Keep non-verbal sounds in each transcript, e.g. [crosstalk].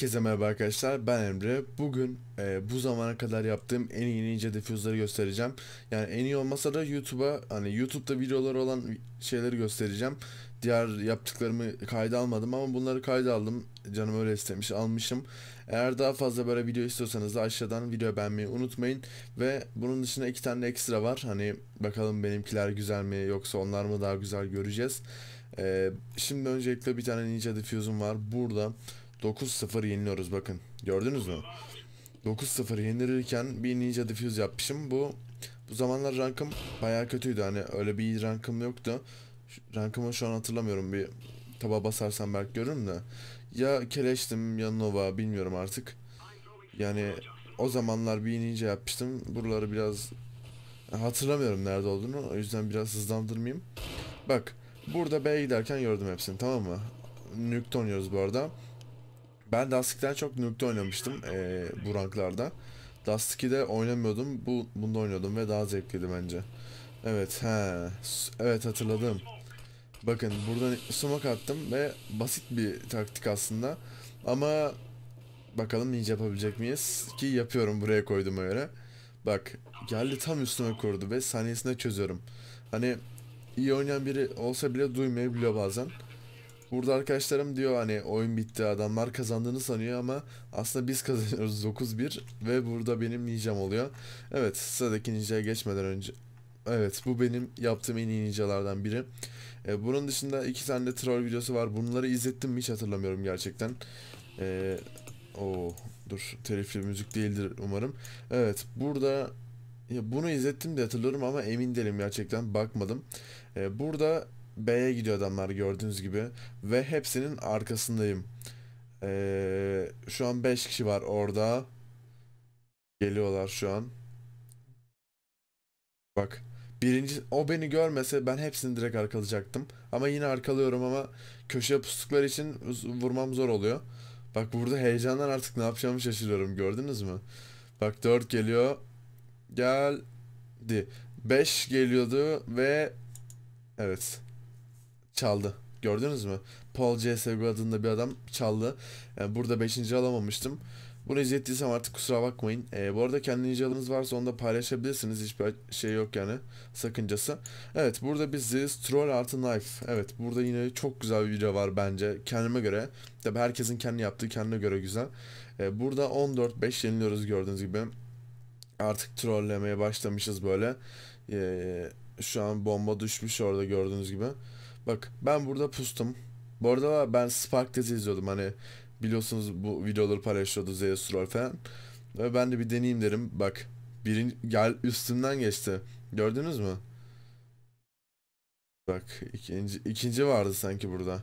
Herkese merhaba arkadaşlar ben Emre Bugün e, bu zamana kadar yaptığım en iyi ninja diffuser'ları göstereceğim Yani en iyi olmasa da YouTube'a hani YouTube'da videolar olan şeyleri göstereceğim Diğer yaptıklarımı kayda almadım ama bunları kayda aldım Canım öyle istemiş almışım Eğer daha fazla böyle video istiyorsanız da aşağıdan video beğenmeyi unutmayın Ve bunun dışında iki tane ekstra var Hani bakalım benimkiler güzel mi yoksa onlar mı daha güzel göreceğiz ee, Şimdi öncelikle bir tane ninja diffuse'um var burada 9-0 yeniliyoruz bakın. Gördünüz mü? 9-0 yenilirken bir Ninja Diffuse yapmışım. Bu bu zamanlar rankım bayağı kötüydü. Hani öyle bir rankım yoktu. Rankımı şu an hatırlamıyorum. Bir taba basarsam belki görürüm de. Ya Keleş'tim ya Nova bilmiyorum artık. Yani o zamanlar bir ninja yapmıştım. Buraları biraz hatırlamıyorum nerede olduğunu. O yüzden biraz hızlandırmayayım. Bak burada B giderken gördüm hepsini tamam mı? Nükton yiyoruz bu arada. Ben Dust çok Nuke'de oynamıştım ee, bu ranklarda. de oynamıyordum. Bu, bunda oynuyordum ve daha zevkliydi bence. Evet he. Evet hatırladım. Bakın buradan sumak attım ve basit bir taktik aslında. Ama bakalım ninja yapabilecek miyiz? Ki yapıyorum buraya koydum öyle. Bak geldi tam üstüme kurdu ve saniyesinde çözüyorum. Hani iyi oynayan biri olsa bile duymayabiliyor bazen. Burada arkadaşlarım diyor hani oyun bitti adamlar kazandığını sanıyor ama aslında biz kazanıyoruz 9-1 [laughs] ve burada benim ninjam oluyor. Evet sıradaki ninjaya geçmeden önce Evet bu benim yaptığım en iyi ninjalardan biri. E, bunun dışında iki tane de troll videosu var. Bunları izlettim mi hiç hatırlamıyorum gerçekten. E, o oh, dur telifli müzik değildir umarım. Evet burada ya bunu izlettim de hatırlıyorum ama emin değilim gerçekten bakmadım. E, burada B'ye gidiyor adamlar gördüğünüz gibi. Ve hepsinin arkasındayım. Ee, şu an 5 kişi var orada. Geliyorlar şu an. Bak. Birinci, o beni görmese ben hepsini direkt arkalayacaktım. Ama yine arkalıyorum ama köşe pustukları için vurmam zor oluyor. Bak burada heyecandan artık ne yapacağımı şaşırıyorum gördünüz mü? Bak 4 geliyor. Geldi. 5 geliyordu ve evet çaldı. Gördünüz mü? Paul J CSG adında bir adam çaldı. Yani e, burada 5. alamamıştım. Bunu izlettiysem artık kusura bakmayın. E, bu arada kendi icadınız varsa onu da paylaşabilirsiniz. Hiçbir şey yok yani sakıncası. Evet burada biz Zeus Troll artı Knife. Evet burada yine çok güzel bir video var bence kendime göre. Tabi herkesin kendi yaptığı kendine göre güzel. E, burada 14-5 yeniliyoruz gördüğünüz gibi. Artık trollemeye başlamışız böyle. E, şu an bomba düşmüş orada gördüğünüz gibi. Bak ben burada pustum. Bu arada ben Spark dizi izliyordum hani biliyorsunuz bu videoları paylaşıyordu Zeus Roll falan. Ve ben de bir deneyeyim derim. Bak birin gel üstümden geçti. Gördünüz mü? Bak ikinci, ikinci vardı sanki burada.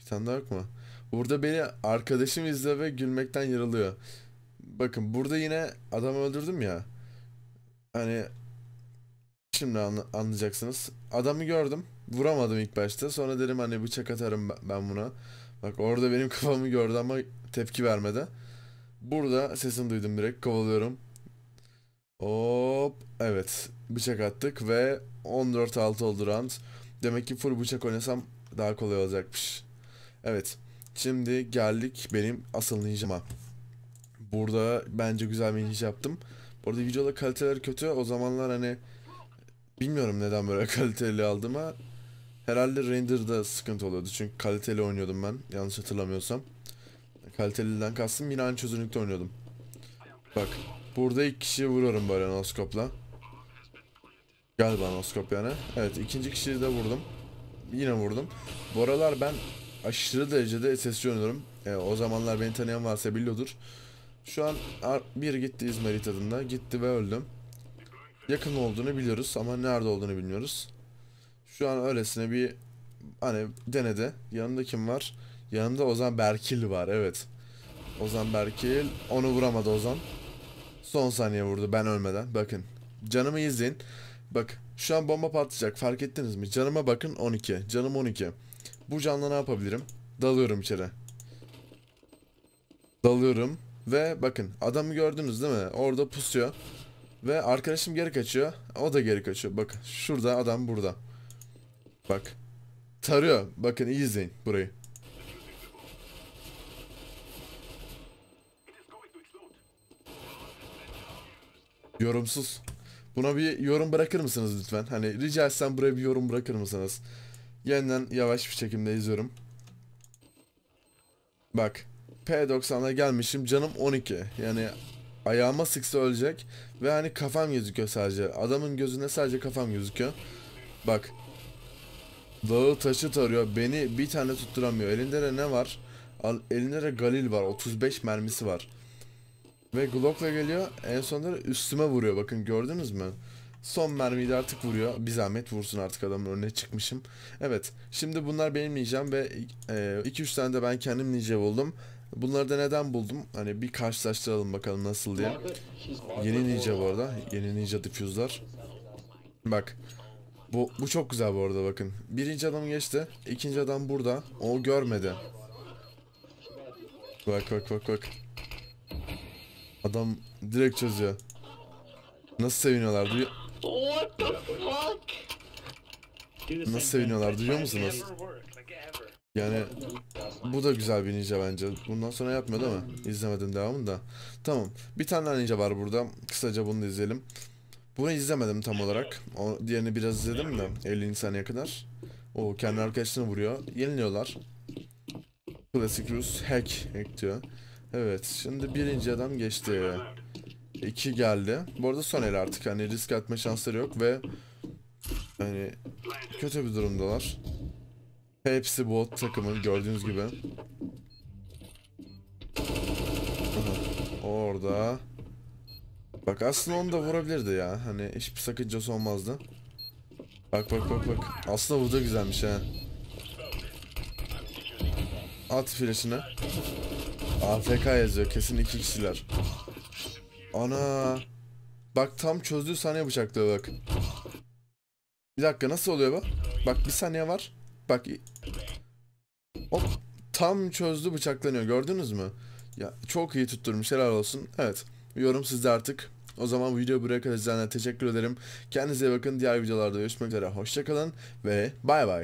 Bir tane daha yok mu? Burada beni arkadaşım izliyor ve gülmekten yarılıyor. Bakın burada yine adamı öldürdüm ya. Hani Şimdi anla, anlayacaksınız. Adamı gördüm. Vuramadım ilk başta. Sonra dedim hani bıçak atarım ben buna. Bak orada benim [laughs] kafamı gördü ama tepki vermedi. Burada sesini duydum direkt. Kovalıyorum. Hop. Evet. Bıçak attık ve 14-6 oldu round. Demek ki full bıçak oynasam daha kolay olacakmış. Evet. Şimdi geldik benim asıl ninjama. Burada bence güzel bir ninja yaptım. Burada videoda kaliteler kötü. O zamanlar hani Bilmiyorum neden böyle [laughs] kaliteli aldım ha. Herhalde render'da sıkıntı oluyordu. Çünkü kaliteli oynuyordum ben. Yanlış hatırlamıyorsam. Kaliteliden kastım yine aynı çözünürlükte oynuyordum. Bak. Burada ilk kişiyi vuruyorum böyle noskopla. bana noskop yani. Evet ikinci kişiyi de vurdum. Yine vurdum. Bu aralar ben aşırı derecede SSC oynuyorum. E, o zamanlar beni tanıyan varsa biliyordur. Şu an bir gitti İzmir adında. Gitti ve öldüm yakın olduğunu biliyoruz ama nerede olduğunu bilmiyoruz. Şu an öylesine bir hani denedi. Yanında kim var? Yanında Ozan Berkil var evet. Ozan Berkil onu vuramadı Ozan. Son saniye vurdu ben ölmeden. Bakın canımı izleyin. Bak şu an bomba patlayacak fark ettiniz mi? Canıma bakın 12. Canım 12. Bu canla ne yapabilirim? Dalıyorum içeri. Dalıyorum. Ve bakın adamı gördünüz değil mi? Orada pusuyor. Ve arkadaşım geri kaçıyor. O da geri kaçıyor. Bak, şurada adam burada. Bak. Tarıyor. Bakın iyi izleyin burayı. Yorumsuz. Buna bir yorum bırakır mısınız lütfen? Hani rica etsem buraya bir yorum bırakır mısınız? Yeniden yavaş bir çekimde izliyorum. Bak. P90'a gelmişim. Canım 12. Yani ayağıma sıksa ölecek ve hani kafam gözüküyor sadece. Adamın gözünde sadece kafam gözüküyor. Bak. Dağı taşı tarıyor. Beni bir tane tutturamıyor. Elinde de ne var? Al Elinde de Galil var. 35 mermisi var. Ve Glock'la geliyor. En sonunda üstüme vuruyor. Bakın gördünüz mü? Son mermiyi de artık vuruyor. Bir zahmet vursun artık adamın önüne çıkmışım. Evet. Şimdi bunlar benim ninjam ve 2-3 e, tane de ben kendim ninja buldum. Bunları da neden buldum? Hani bir karşılaştıralım bakalım nasıl diye. Yeni ninja bu arada. Yeni ninja diffuse'lar. Bak. Bu, bu çok güzel bu arada bakın. Birinci adam geçti. ikinci adam burada. O görmedi. Bak bak bak bak. Adam direkt çözüyor. Nasıl seviniyorlar? Duyuyor. What the fuck? Nasıl seviniyorlar duyuyor musunuz? Yani bu da güzel bir ninja bence. Bundan sonra yapmıyor değil mi? İzlemedim devamını da. Tamam. Bir tane daha ninja var burada. Kısaca bunu da izleyelim. Bunu izlemedim tam olarak. O, diğerini biraz izledim de 50. saniye kadar. O kendi arkadaşını vuruyor. Yeniliyorlar. Classic Rus hack hack diyor. Evet şimdi birinci adam geçti. 2 geldi. Bu arada son artık. Hani risk atma şansları yok ve hani kötü bir durumdalar. Hepsi bot takımın gördüğünüz gibi. Orada. Bak aslında onu da vurabilirdi ya. Hani hiçbir sakıncası olmazdı. Bak bak bak bak. Aslında bu da güzelmiş ha. At flashını. AFK yazıyor. Kesin iki kişiler. Ana. Bak tam çözdüğü saniye bıçaklıyor bak. Bir dakika nasıl oluyor bu? Bak bir saniye var. Bak. Hop. Tam çözdü bıçaklanıyor gördünüz mü? Ya çok iyi tutturmuş helal olsun. Evet. Yorum sizde artık. O zaman bu videoyu buraya kadar izleyenlere teşekkür ederim. Kendinize bakın. Diğer videolarda görüşmek üzere. Hoşçakalın ve bay bay.